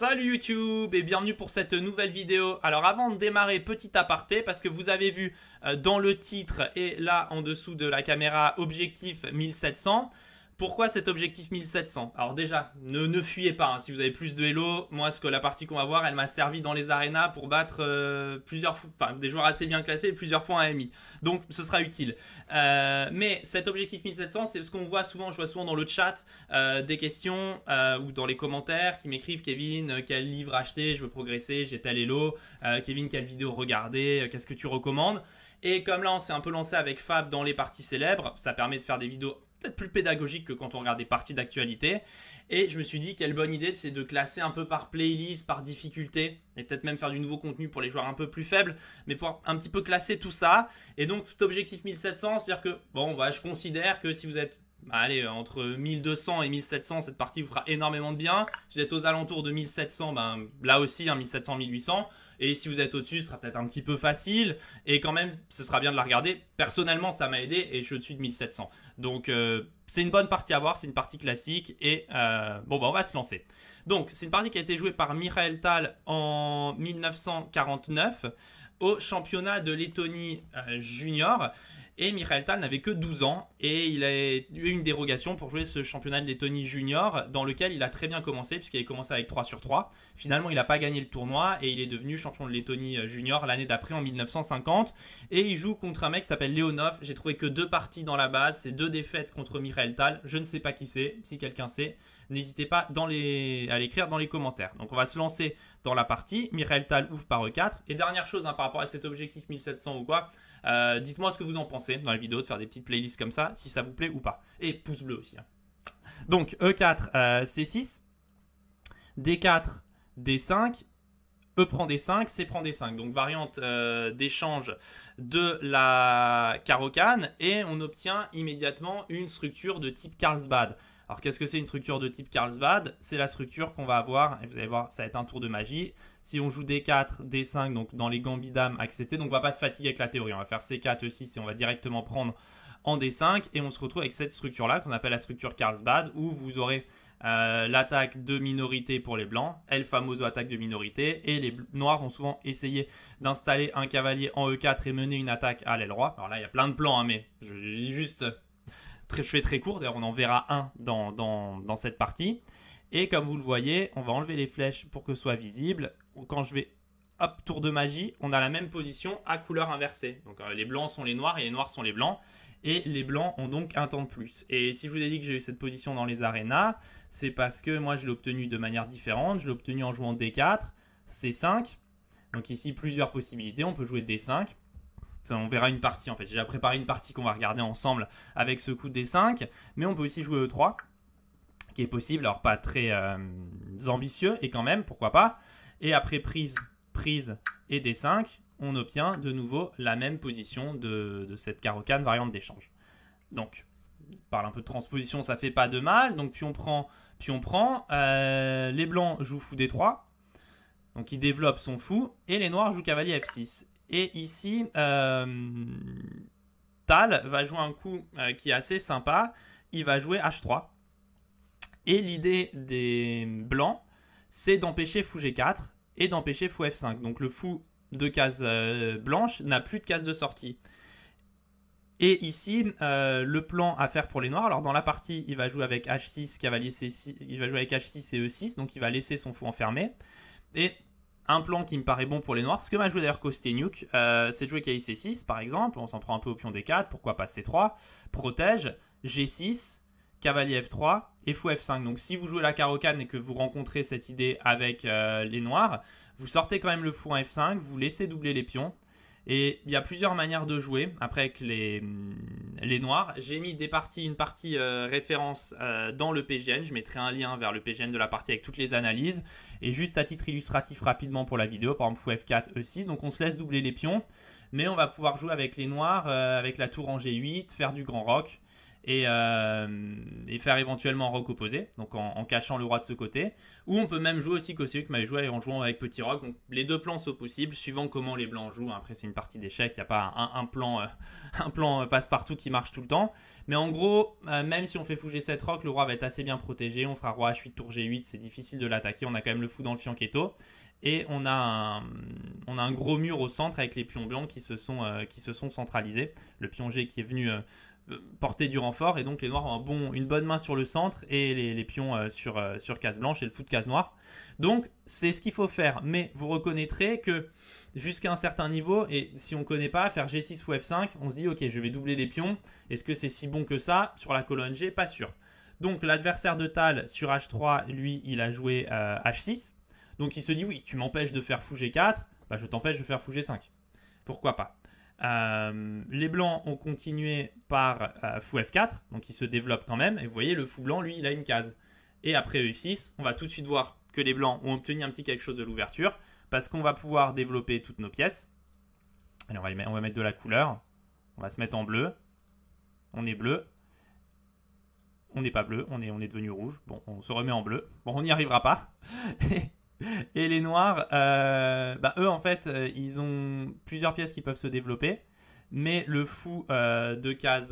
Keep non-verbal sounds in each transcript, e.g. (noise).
Salut YouTube et bienvenue pour cette nouvelle vidéo. Alors avant de démarrer, petit aparté parce que vous avez vu euh, dans le titre et là en dessous de la caméra objectif 1700. Pourquoi cet objectif 1700 Alors déjà, ne, ne fuyez pas, hein. si vous avez plus de hello, moi ce que la partie qu'on va voir, elle m'a servi dans les arénas pour battre euh, plusieurs enfin, des joueurs assez bien classés plusieurs fois en AMI. Donc ce sera utile. Euh, mais cet objectif 1700, c'est ce qu'on voit souvent, je vois souvent dans le chat euh, des questions ou dans les commentaires qui m'écrivent Kevin, quel livre acheter, je veux progresser, j'ai tel hello, Kevin, quelle vidéo regarder, qu'est-ce que tu recommandes et comme là, on s'est un peu lancé avec Fab dans les parties célèbres, ça permet de faire des vidéos peut-être plus pédagogique que quand on regarde des parties d'actualité. Et je me suis dit, quelle bonne idée, c'est de classer un peu par playlist, par difficulté, et peut-être même faire du nouveau contenu pour les joueurs un peu plus faibles, mais pouvoir un petit peu classer tout ça. Et donc, cet objectif 1700, c'est-à-dire que, bon, bah, je considère que si vous êtes bah, allez, euh, entre 1200 et 1700, cette partie vous fera énormément de bien. Si vous êtes aux alentours de 1700, ben, là aussi, 1700-1800. Hein, et si vous êtes au-dessus, ce sera peut-être un petit peu facile. Et quand même, ce sera bien de la regarder. Personnellement, ça m'a aidé et je suis au-dessus de 1700. Donc, euh, c'est une bonne partie à voir, c'est une partie classique. Et euh, bon, bah, on va se lancer. Donc, c'est une partie qui a été jouée par Michael Tal en 1949 au championnat de Lettonie junior. Et Michael Tal n'avait que 12 ans et il a eu une dérogation pour jouer ce championnat de Lettonie junior dans lequel il a très bien commencé puisqu'il avait commencé avec 3 sur 3. Finalement, il n'a pas gagné le tournoi et il est devenu champion de Lettonie euh, junior l'année d'après en 1950. Et il joue contre un mec qui s'appelle Leonov. J'ai trouvé que deux parties dans la base, c'est deux défaites contre Michael Tal. Je ne sais pas qui c'est, si quelqu'un sait n'hésitez pas à l'écrire dans les commentaires. Donc on va se lancer dans la partie. Michael Tal ouvre par E4. Et dernière chose hein, par rapport à cet objectif 1700 ou quoi, euh, dites-moi ce que vous en pensez dans la vidéo, de faire des petites playlists comme ça, si ça vous plaît ou pas. Et pouce bleu aussi. Hein. Donc E4, C6, D4, D5, E prend D5, C prend D5. Donc variante euh, d'échange de la carocane et on obtient immédiatement une structure de type Carlsbad. Alors qu'est-ce que c'est une structure de type Carlsbad C'est la structure qu'on va avoir, et vous allez voir, ça va être un tour de magie. Si on joue D4, D5, donc dans les gambits dames acceptés, donc on va pas se fatiguer avec la théorie, on va faire C4, E6 et on va directement prendre en D5 et on se retrouve avec cette structure-là qu'on appelle la structure Carlsbad où vous aurez euh, l'attaque de minorité pour les blancs, El Famoso attaque de minorité, et les noirs vont souvent essayer d'installer un cavalier en E4 et mener une attaque à l'aile roi. Alors là, il y a plein de plans, hein, mais je dis juste très, je fais très court, d'ailleurs on en verra un dans, cette partie. Et comme vous le voyez, on va enlever les flèches pour que ce soit visible. Quand je vais, hop, tour de magie, on a la même position à couleur inversée. Donc euh, les blancs sont les noirs et les noirs sont les blancs. Et les blancs ont donc un temps de plus. Et si je vous ai dit que j'ai eu cette position dans les arénas, c'est parce que moi je l'ai obtenu de manière différente. Je l'ai obtenu en jouant D4, C5. Donc ici plusieurs possibilités, on peut jouer D5 on verra une partie en fait. J'ai déjà préparé une partie qu'on va regarder ensemble avec ce coup d 5. Mais on peut aussi jouer E3, qui est possible, alors pas très euh, ambitieux, et quand même, pourquoi pas. Et après prise, prise et D5, on obtient de nouveau la même position de, cette carocane variante d'échange. Donc, parle un peu de transposition, ça fait pas de mal. Donc, puis on prend, puis on prend. Euh, les blancs jouent fou D3. Donc il développe son fou et les noirs jouent cavalier F6. Et ici, euh, Tal va jouer un coup euh, qui est assez sympa. Il va jouer H3. Et l'idée des blancs, c'est d'empêcher fou G4 et d'empêcher fou F5. Donc le fou de case euh, blanche n'a plus de case de sortie. Et ici, le plan à faire pour les noirs, alors dans la partie, il va jouer avec H6, cavalier C6, il va jouer avec H6 et E6, donc il va laisser son fou enfermé. Et un plan qui me paraît bon pour les noirs, ce que m'a joué d'ailleurs Costé euh, c'est de jouer KIC 6 par exemple, on s'en prend un peu au pion D4, pourquoi pas C3, protège, G6, cavalier F3 et fou F5. Donc si vous jouez la carocane et que vous rencontrez cette idée avec euh, les noirs, vous sortez quand même le fou en F5, vous laissez doubler les pions, et il y a plusieurs manières de jouer. Après, avec les, hum, les noirs, j'ai mis des parties, une partie euh, référence euh, dans le PGN. Je mettrai un lien vers le PGN de la partie avec toutes les analyses. Et juste à titre illustratif rapidement pour la vidéo, par exemple, F4, E6. Donc on se laisse doubler les pions. Mais on va pouvoir jouer avec les noirs, euh, avec la tour en G8, faire du grand rock. Euh, et, faire éventuellement rock opposé, donc en, cachant le roi de ce côté. Ou on peut même jouer aussi qui m'avait joué en jouant avec petit rock. Donc les deux plans sont possibles, suivant comment les blancs jouent. Après, c'est une partie d'échec, il n'y a pas un, plan, un plan euh, (laughs) euh, passe-partout qui marche tout le temps. Mais en gros, même si on fait fouger cette 7 rock, le roi va être assez bien protégé. On fera roi H8, tour G8, c'est difficile de l'attaquer. On a quand même le fou dans le fianchetto et on a, un, on a un gros mur au centre avec les pions blancs qui se sont, qui se sont centralisés. Le pion G qui est venu porter du renfort. Et donc les Noirs ont une bonne main sur le centre et les, pions euh, euh, sur, case blanche et le foot case noire. Donc c'est ce qu'il faut faire. Mais vous reconnaîtrez que jusqu'à un certain niveau, et si on ne connaît pas, faire G6 ou F5, on se dit ok je vais doubler les pions. Est-ce que c'est si bon que ça sur la colonne G Pas sûr. Donc l'adversaire de Tal sur H3, lui, il a joué H6. Euh, donc il se dit oui, tu m'empêches de faire fou G4, bah, je t'empêche de faire fou G5. Pourquoi pas euh, les blancs ont continué par euh, fou F4, donc ils se développe quand même. Et vous voyez, le fou blanc, lui, il a une case. Et après E6, on va tout de suite voir que les blancs ont obtenu un petit quelque chose de l'ouverture, parce qu'on va pouvoir développer toutes nos pièces. Allez, on va, mettre, de la couleur. On va se mettre en bleu. On est bleu. On n'est pas bleu, on est, on est devenu rouge. Bon, on se remet en bleu. Bon, on n'y arrivera pas. (laughs) Et les noirs, euh, bah, eux, en fait, euh, ils ont plusieurs pièces qui peuvent se développer. Mais le fou euh, de case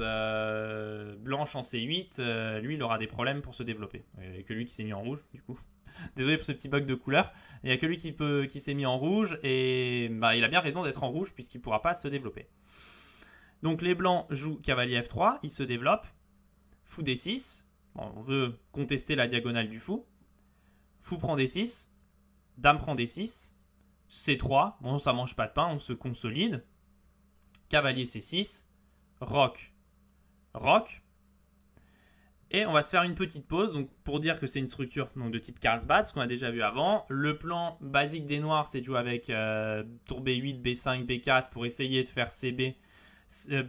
blanche en C8, lui, il aura des problèmes pour se développer. Il n'y a que lui qui s'est mis en rouge, du coup. (laughs) Désolé pour ce petit bug de couleur. Il n'y a que lui qui, peut, qui s'est mis en rouge. Et bah, il a bien raison d'être en rouge puisqu'il ne pourra pas se développer. Donc les blancs jouent cavalier F3, ils se développent. Fou D6, on veut contester la diagonale du fou. Fou prend D6, Dame prend D6. C3. Bon, ça mange pas de pain, on se consolide. Cavalier C6. Rock, Roc. Et on va se faire une petite pause donc pour dire que c'est une structure de type Carlsbad, ce qu'on a déjà vu avant. Le plan basique des noirs, c'est de jouer avec euh, tour B8, B5, B4 pour essayer de faire CB,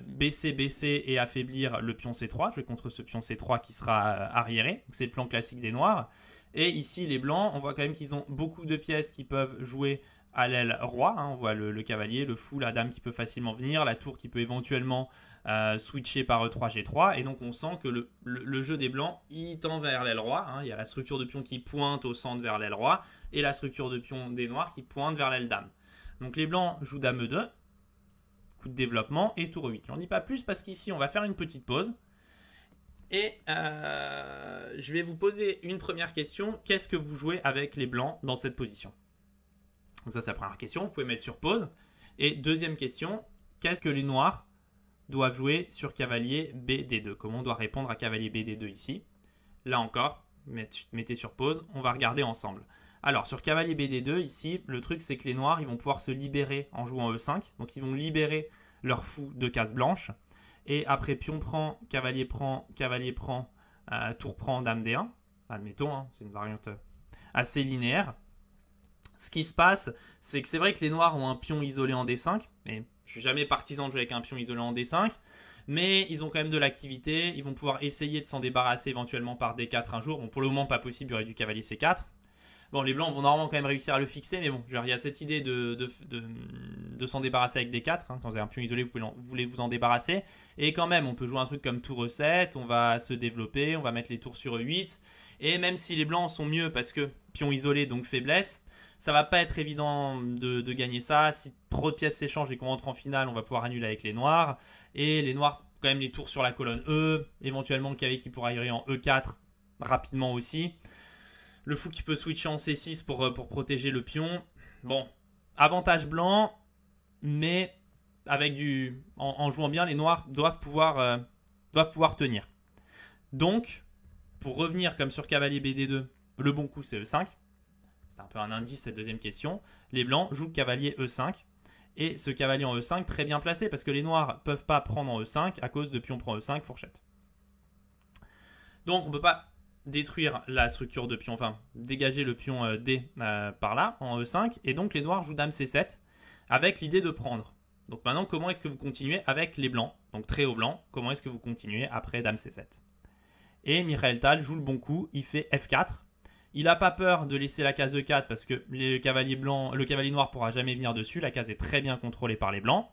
BC, BC et affaiblir le pion C3, Je vais contre ce pion C3 qui sera euh, arriéré. C'est le plan classique des noirs. Et ici, les blancs, on voit quand même qu'ils ont beaucoup de pièces qui peuvent jouer à l'aile roi. Hein. on voit le, cavalier, le fou, la dame qui peut facilement venir, la tour qui peut éventuellement euh, switcher par E3-G3. Euh, et donc on sent que le, jeu des blancs, il tend vers l'aile roi. Hein. Il y a la structure de pion qui pointe au centre vers l'aile roi et la structure de pion des noirs qui pointe vers l'aile dame. Donc les blancs jouent dame E2, coup de développement et tour 8. J'en dis pas plus parce qu'ici on va faire une petite pause. Et euh, je vais vous poser une première question. Qu'est-ce que vous jouez avec les blancs dans cette position Donc ça, c'est la première question. Vous pouvez mettre sur pause. Et deuxième question, qu'est-ce que les noirs doivent jouer sur cavalier BD2 Comment on doit répondre à cavalier BD2 ici Là encore, mettez sur pause. On va regarder ensemble. Alors, sur cavalier BD2, ici, le truc, c'est que les noirs, ils vont pouvoir se libérer en jouant E5. Donc, ils vont libérer leur fou de case blanche. Et après, pion prend, cavalier prend, cavalier prend, euh, tour prend, dame d1. Admettons, hein, c'est une variante assez linéaire. Ce qui se passe, c'est que c'est vrai que les noirs ont un pion isolé en d5. Et je suis jamais partisan de jouer avec un pion isolé en d5. Mais ils ont quand même de l'activité. Ils vont pouvoir essayer de s'en débarrasser éventuellement par d4 un jour. Bon, pour le moment, pas possible, il y aurait du cavalier c4. Bon, les Blancs vont normalement quand même réussir à le fixer, mais bon, il y a cette idée de, s'en débarrasser avec des 4. Hein. Quand vous avez un pion isolé, vous, voulez vous en débarrasser. Et quand même, on peut jouer un truc comme tour 7, e on va se développer, on va mettre les tours sur e 8. Et même si les Blancs sont mieux parce que pion isolé, donc faiblesse, ça va pas être évident de, gagner ça. Si trop de pièces s'échangent et qu'on rentre en finale, on va pouvoir annuler avec les Noirs. Et les Noirs, quand même, les tours sur la colonne E, éventuellement le qui pourra aller en E4 rapidement aussi. Le fou qui peut switcher en C6 pour, euh, pour protéger le pion. Bon, avantage blanc, mais avec du, en, jouant bien, les noirs doivent pouvoir, euh, doivent pouvoir tenir. Donc, pour revenir comme sur cavalier BD2, le bon coup c'est E5. C'est un peu un indice cette deuxième question. Les blancs jouent cavalier E5. Et ce cavalier en E5 très bien placé parce que les noirs peuvent pas prendre en E5 à cause de pion prend E5 fourchette. Donc on peut pas détruire la structure de pion, enfin dégager le pion euh, D euh, par là, en E5, et donc les noirs jouent dame C7, avec l'idée de prendre. Donc maintenant, comment est-ce que vous continuez avec les blancs Donc très haut blanc, comment est-ce que vous continuez après dame C7 Et Michael Tal joue le bon coup, il fait F4. Il n'a pas peur de laisser la case E4 parce que blanc le cavalier noir pourra jamais venir dessus, la case est très bien contrôlée par les blancs.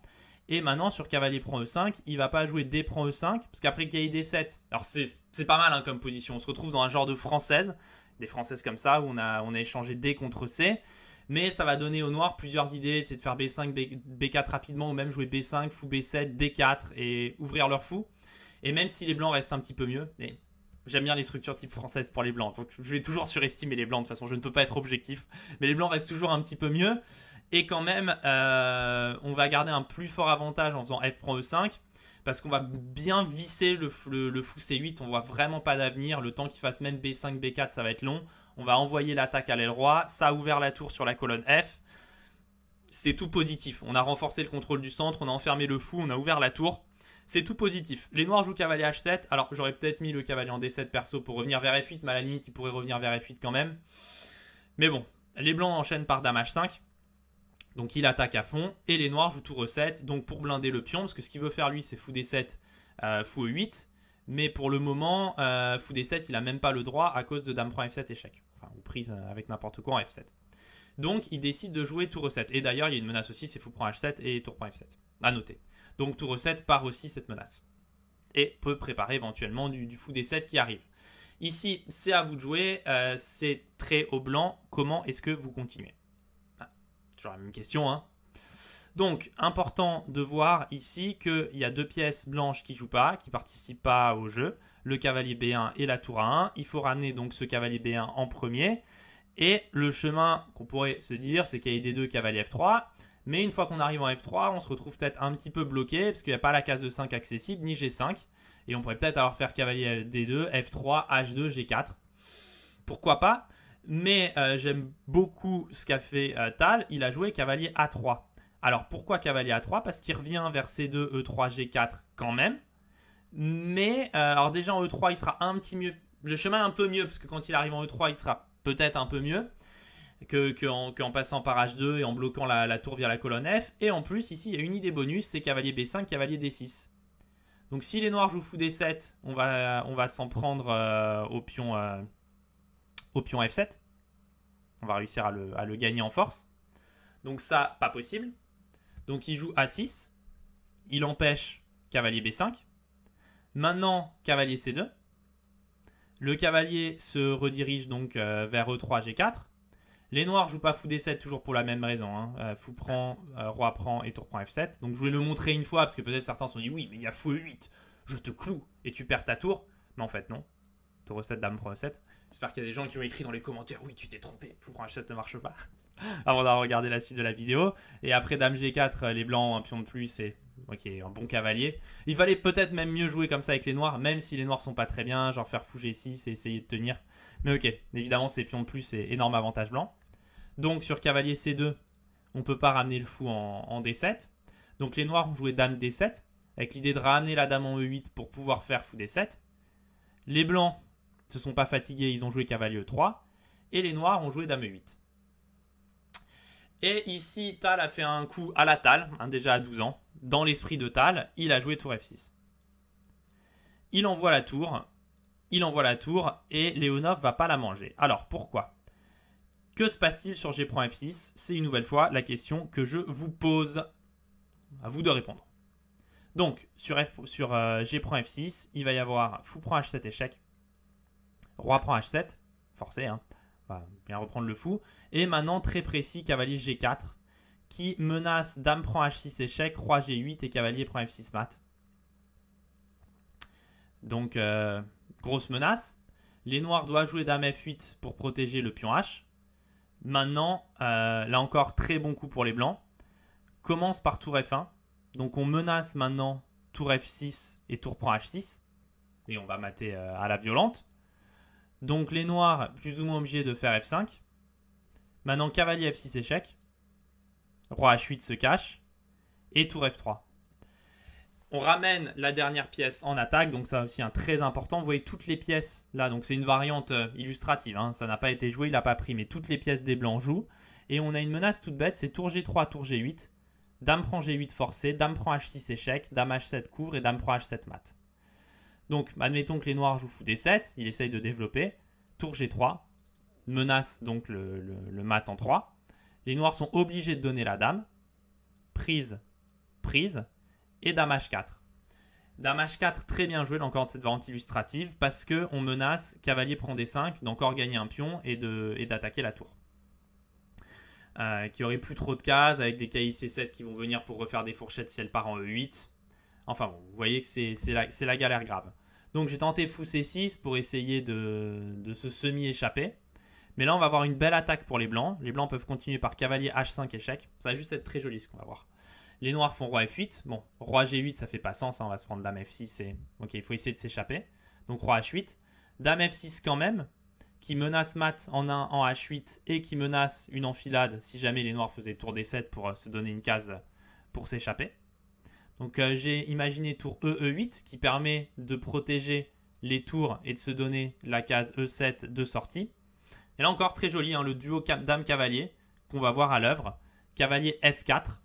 Et maintenant, sur cavalier prend E5, il va pas jouer D prend E5, parce qu'après qu'il y D7, alors c'est pas mal hein, comme position. On se retrouve dans un genre de française, des françaises comme ça, où on a, on a échangé D contre C. Mais ça va donner aux noirs plusieurs idées, c'est de faire B5, B, 4 rapidement, ou même jouer B5, fou B7, D4, et ouvrir leur fou. Et même si les blancs restent un petit peu mieux, mais J'aime bien les structures type françaises pour les blancs. je vais toujours surestimer les blancs, de toute façon, je ne peux pas être objectif. Mais les blancs restent toujours un petit peu mieux. Et quand même, euh, on va garder un plus fort avantage en faisant F prend E5 parce qu'on va bien visser le, fou C8, on voit vraiment pas d'avenir, le temps qu'il fasse même B5, B4, ça va être long. On va envoyer l'attaque à l'aile roi, ça a ouvert la tour sur la colonne F. C'est tout positif, on a renforcé le contrôle du centre, on a enfermé le fou, on a ouvert la tour. C'est tout positif. Les noirs jouent cavalier H7, alors j'aurais peut-être mis le cavalier en D7 perso pour revenir vers F8, mais à la limite il pourrait revenir vers F8 quand même. Mais bon, les blancs enchaînent par dame H5. Donc il attaque à fond et les noirs jouent tour E7. Donc pour blinder le pion, parce que ce qu'il veut faire lui c'est euh, fou D7, fou E8. Mais pour le moment, euh, fou D7 il a même pas le droit à cause de dame prend F7 échec. Enfin, ou prise euh, avec n'importe quoi en F7. Donc il décide de jouer tour E7. Et d'ailleurs il y a une menace aussi, c'est fou prend H7 et tour prend F7. À noter. Donc tour E7 part aussi cette menace. Et peut préparer éventuellement du, fou D7 qui arrive. Ici, c'est à vous de jouer, c'est très au blanc. Comment est-ce que vous continuez la même question, hein. Donc, important de voir ici qu'il y a deux pièces blanches qui jouent pas, qui participent pas au jeu. Le cavalier B1 et la tour A1. Il faut ramener donc ce cavalier B1 en premier. Et le chemin qu'on pourrait se dire, c'est qu'il y a D2, cavalier F3. Mais une fois qu'on arrive en F3, on se retrouve peut-être un petit peu bloqué, parce qu'il n'y a pas la case de 5 accessible, ni G5. Et on pourrait peut-être alors faire cavalier D2, F3, H2, G4. Pourquoi pas mais euh, j'aime beaucoup ce qu'a fait euh, Tal. Il a joué cavalier A3. Alors pourquoi cavalier A3 Parce qu'il revient vers C2, E3, G4 quand même. Mais euh, alors déjà en E3, il sera un petit mieux. Le chemin un peu mieux, parce que quand il arrive en E3, il sera peut-être un peu mieux qu'en que passant par H2 et en bloquant la, tour via la colonne F. Et en plus, ici, il y a une idée bonus, c'est cavalier B5, cavalier D6. Donc si les noirs jouent fou D7, on va, on va s'en prendre au pion au pion F7. On va réussir à le, gagner en force. Donc ça, pas possible. Donc il joue A6. Il empêche cavalier B5. Maintenant, cavalier C2. Le cavalier se redirige donc euh, vers E3, G4. Les noirs jouent pas fou D7 toujours pour la même raison. Hein. Euh, fou prend, euh, roi prend et tour prend F7. Donc je voulais le montrer une fois parce que peut-être certains se sont dit oui, mais il y a fou E8, je te cloue et tu perds ta tour. Mais en fait, non. Tour E7, dame prend E7. J'espère qu'il y a des gens qui ont écrit dans les commentaires Oui, tu t'es trompé, pour un chat ne marche pas. (laughs) Avant d'avoir regardé la suite de la vidéo. Et après Dame G4, euh, les blancs ont un pion de plus et ok, un bon cavalier. Il fallait peut-être même mieux jouer comme ça avec les noirs, même si les noirs sont pas très bien, genre faire fou G6 et essayer de tenir. Mais ok, évidemment, ces pions de plus, c'est énorme avantage blanc. Donc sur cavalier C2, on peut pas ramener le fou en, en D7. Donc les noirs ont joué dame D7, avec l'idée de ramener la dame en E8 pour pouvoir faire fou D7. Les blancs se sont pas fatigués, ils ont joué cavalier 3 et les noirs ont joué dame 8. Et ici, Tal a fait un coup à la Tal, hein, déjà à 12 ans. Dans l'esprit de Tal, il a joué tour F6. Il envoie la tour, il envoie la tour et Léonov va pas la manger. Alors pourquoi Que se passe-t-il sur G prend F6 C'est une nouvelle fois la question que je vous pose. À vous de répondre. Donc sur, F, sur euh, G prend F6, il va y avoir fou prend H7 échec. Roi prend H7, forcé, hein. bien reprendre le fou. Et maintenant, très précis, cavalier G4, qui menace dame prend H6 échec, roi G8 et cavalier prend F6 mat. Donc, euh, grosse menace. Les noirs doivent jouer dame F8 pour protéger le pion H. Maintenant, euh, là encore, très bon coup pour les blancs. Commence par tour F1. Donc on menace maintenant tour F6 et tour prend H6. Et on va mater euh, à la violente. Donc les noirs, plus ou moins obligés de faire F5. Maintenant, cavalier F6 échec. Roi H8 se cache. Et tour F3. On ramène la dernière pièce en attaque, donc ça aussi un très important. Vous voyez toutes les pièces là, donc c'est une variante euh, illustrative, hein. ça n'a pas été joué, il n'a pas pris, mais toutes les pièces des blancs jouent. Et on a une menace toute bête, c'est tour G3, tour G8, dame prend G8 forcé, dame prend H6 échec, dame H7 couvre et dame prend H7 mat. Donc, admettons que les noirs jouent fou d 7, ils essayent de développer. Tour G3, menace donc le, mat en 3. Les noirs sont obligés de donner la dame. Prise, prise. Et dame H4. Dame 4 très bien joué, là encore cette variante illustrative, parce qu'on menace, cavalier prend D5, d'encore gagner un pion et d'attaquer la tour. Euh, qui aurait plus trop de cases avec des KIC7 qui vont venir pour refaire des fourchettes si elle part en E8. Enfin vous voyez que c'est la, galère grave. Donc j'ai tenté fou C6 pour essayer de, se semi-échapper. Mais là, on va avoir une belle attaque pour les blancs. Les blancs peuvent continuer par cavalier H5 échec. Ça va juste être très joli ce qu'on va voir. Les noirs font roi F8. Bon, roi G8, ça fait pas sens. Hein. On va se prendre dame F6. Et... Ok, il faut essayer de s'échapper. Donc roi H8. Dame F6 quand même, qui menace mat en 1 en H8 et qui menace une enfilade si jamais les noirs faisaient tour D7 pour euh, se donner une case pour s'échapper. Donc euh, j'ai imaginé tour EE8 qui permet de protéger les tours et de se donner la case E7 de sortie. Et là encore très joli, hein, le duo dame-cavalier qu'on va voir à l'œuvre. Cavalier F4,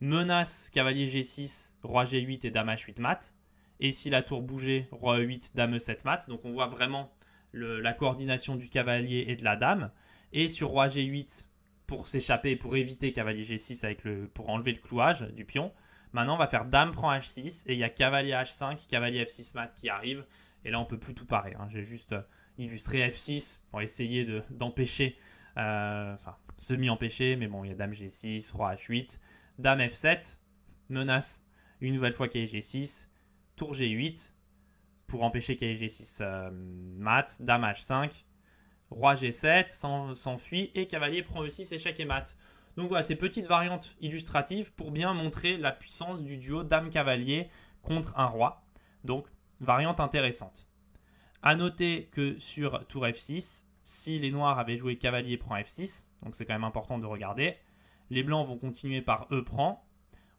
menace cavalier G6, roi G8 et dame H8 mat. Et si la tour bougeait, roi E8, dame E7 mat. Donc on voit vraiment la coordination du cavalier et de la dame. Et sur roi G8, pour s'échapper, pour éviter cavalier G6 avec pour enlever le clouage du pion, Maintenant, on va faire dame prend h6 et il y a cavalier h5, cavalier f6 mat qui arrive. Et là, on peut plus tout parer. Hein. J'ai juste euh, illustré f6 pour essayer d'empêcher, euh, enfin, semi-empêcher, mais bon, il y a dame g6, roi h8, dame f7, menace une nouvelle fois kg g6, tour g8 pour empêcher kg g6 mat, dame h5, roi g7, s'enfuit et cavalier prend e6, échec et mat. Donc voilà, ces petites variantes illustratives pour bien montrer la puissance du duo dame-cavalier contre un roi. Donc, variante intéressante. A noter que sur tour F6, si les noirs avaient joué cavalier prend F6, donc c'est quand même important de regarder, les blancs vont continuer par E prend.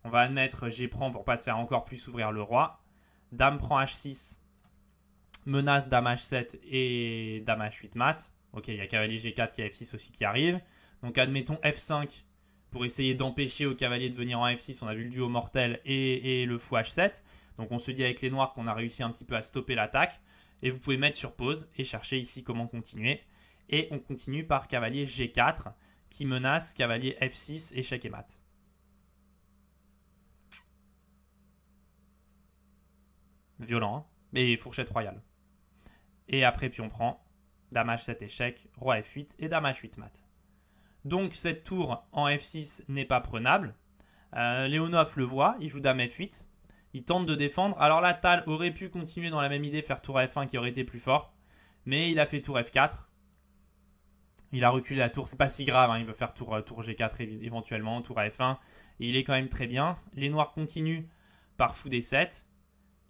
On va admettre G prend pour pas se faire encore plus ouvrir le roi. Dame prend H6, menace Dame H7 et Dame H8 mat. Ok, il y a cavalier G4 qui a F6 aussi qui arrive. Donc admettons F5, pour essayer d'empêcher au cavalier de venir en F6. On a vu le duo mortel et, le fou H7. Donc on se dit avec les noirs qu'on a réussi un petit peu à stopper l'attaque. Et vous pouvez mettre sur pause et chercher ici comment continuer. Et on continue par cavalier G4 qui menace cavalier F6, échec et mat. Violent, hein mais fourchette royale. Et après, puis on prend Dame H7 échec, Roi F8 et Dame H8 mat. Donc cette tour en F6 n'est pas prenable. Euh, Léonov le voit, il joue dame F8. Il tente de défendre. Alors la Tal aurait pu continuer dans la même idée, faire tour F1 qui aurait été plus fort. Mais il a fait tour F4. Il a reculé la tour, c'est pas si grave, hein. il veut faire tour, euh, tour G4 éventuellement, tour F1. Et il est quand même très bien. Les noirs continuent par fou des 7.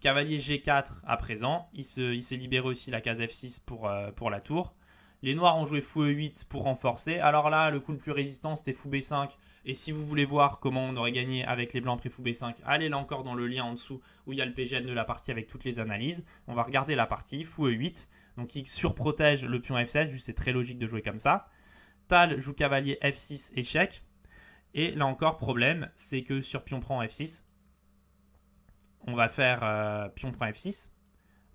Cavalier G4 à présent. Il s'est libéré aussi la case F6 pour, euh, pour la tour. Les noirs ont joué fou E8 pour renforcer. Alors là, le coup le plus résistant, c'était fou B5. Et si vous voulez voir comment on aurait gagné avec les blancs après fou B5, allez là encore dans le lien en dessous où il y a le PGN de la partie avec toutes les analyses. On va regarder la partie, fou E8. Donc il surprotège le pion F16, juste c'est très logique de jouer comme ça. Tal joue cavalier F6 échec. Et là encore, problème, c'est que sur pion prend F6, on va faire euh, pion prend F6.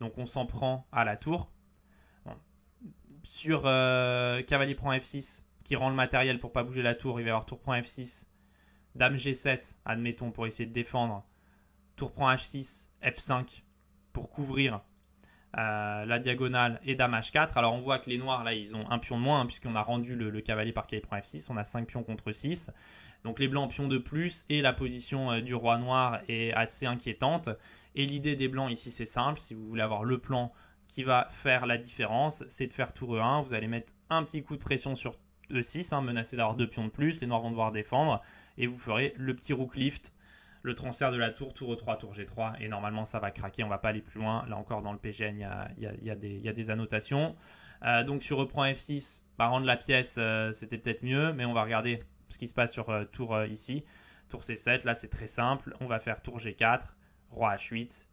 Donc on s'en prend à la tour sur euh, cavalier prend f6, qui rend le matériel pour pas bouger la tour. Il va y avoir tour prend f6, dame g7, admettons, pour essayer de défendre. Tour prend h6, f5, pour couvrir euh, la diagonale et dame h4. Alors on voit que les noirs, là, ils ont un pion de moins, hein, puisqu'on a rendu le, cavalier par cavalier prend f6. On a 5 pions contre 6. Donc les blancs pions de plus et la position euh, du roi noir est assez inquiétante. Et l'idée des blancs ici, c'est simple. Si vous voulez avoir le plan qui va faire la différence, c'est de faire tour E1. Vous allez mettre un petit coup de pression sur E6, hein, menacer d'avoir deux pions de plus. Les noirs vont devoir défendre. Et vous ferez le petit rook lift, le transfert de la tour, tour E3, tour G3. Et normalement, ça va craquer. On va pas aller plus loin. Là encore, dans le PGN, il y, a, des annotations. Euh, donc, sur e reprend F6, par rendre la pièce, euh, c'était peut-être mieux. Mais on va regarder ce qui se passe sur euh, tour ici. Tour C7, là, c'est très simple. On va faire tour G4, roi H8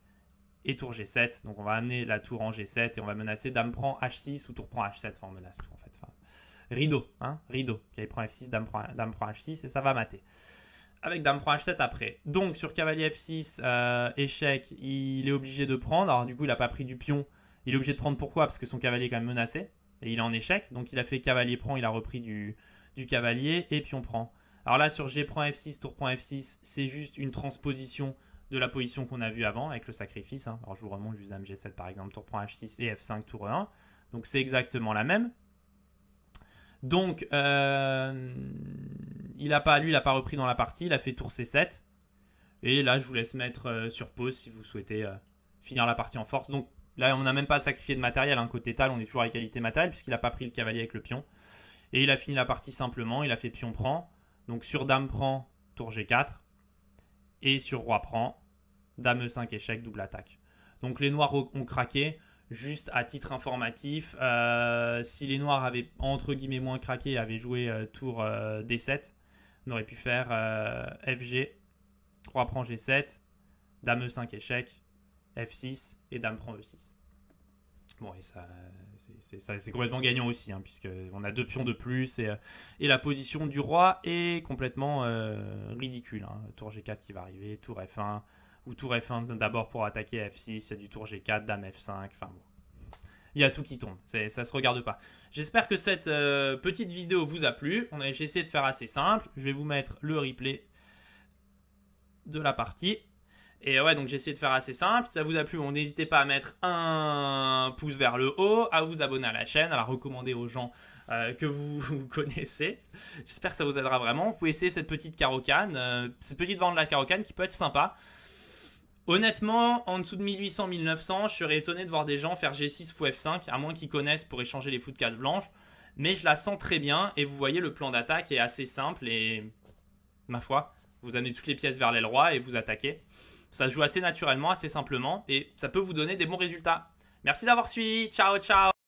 et tour G7. Donc on va amener la tour en G7 et on va menacer dame prend H6 ou tour prend H7. Enfin, on menace tout en fait. rideau, hein, rideau. Cavalier prend F6, dame prend, H6 et ça va mater. Avec dame prend H7 après. Donc sur cavalier F6, euh, échec, il est obligé de prendre. Alors du coup, il n'a pas pris du pion. Il est obligé de prendre pourquoi Parce que son cavalier est quand même menacé et il est en échec. Donc il a fait cavalier prend, il a repris du, du cavalier et pion prend. Alors là, sur G prend F6, tour prend F6, c'est juste une transposition de la position qu'on a vue avant avec le sacrifice. Hein. Alors je vous remonte, juste dame G7 par exemple, tour prend H6 et F5, tour E1. Donc c'est exactement la même. Donc euh, il a pas, lui, il n'a pas repris dans la partie, il a fait tour C7. Et là, je vous laisse mettre euh, sur pause si vous souhaitez euh, finir la partie en force. Donc là, on n'a même pas sacrifié de matériel. Hein. Côté tal, on est toujours à égalité matérielle puisqu'il n'a pas pris le cavalier avec le pion. Et il a fini la partie simplement, il a fait pion prend. Donc sur dame prend, tour G4. Et sur roi prend, Dame 5 échec, double attaque. Donc les noirs ont craqué. Juste à titre informatif, euh, si les noirs avaient entre guillemets moins craqué et avaient joué euh, tour euh, D7, on aurait pu faire FG, 3 prend G7, Dame E5 échec, F6 et Dame prend E6. Bon, et ça, c'est complètement gagnant aussi, hein, puisqu'on a deux pions de plus et, et, la position du roi est complètement ridicule. Hein. Tour G4 qui va arriver, tour F1, ou tour F1 d'abord pour attaquer F6, c'est du tour G4, dame F5, enfin bon. Il y a tout qui tombe, ça se regarde pas. J'espère que cette euh, petite vidéo vous a plu. On a essayé de faire assez simple. Je vais vous mettre le replay de la partie. Et ouais, donc j'ai essayé de faire assez simple. Si ça vous a plu, n'hésitez pas à mettre un pouce vers le haut, à vous abonner à la chaîne, à la recommander aux gens euh, que (laughs) vous, connaissez. J'espère que ça vous aidera vraiment. Vous pouvez essayer cette petite carocane, euh, cette petite vente de la carocane qui peut être sympa. Honnêtement, en dessous de 1800-1900, je serais étonné de voir des gens faire G6 ou F5, à moins qu'ils connaissent pour échanger les fous de carte blanche. Mais je la sens très bien et vous voyez, le plan d'attaque est assez simple et. Ma foi, vous amenez toutes les pièces vers l'aile roi et vous attaquez. Ça se joue assez naturellement, assez simplement et ça peut vous donner des bons résultats. Merci d'avoir suivi. Ciao, ciao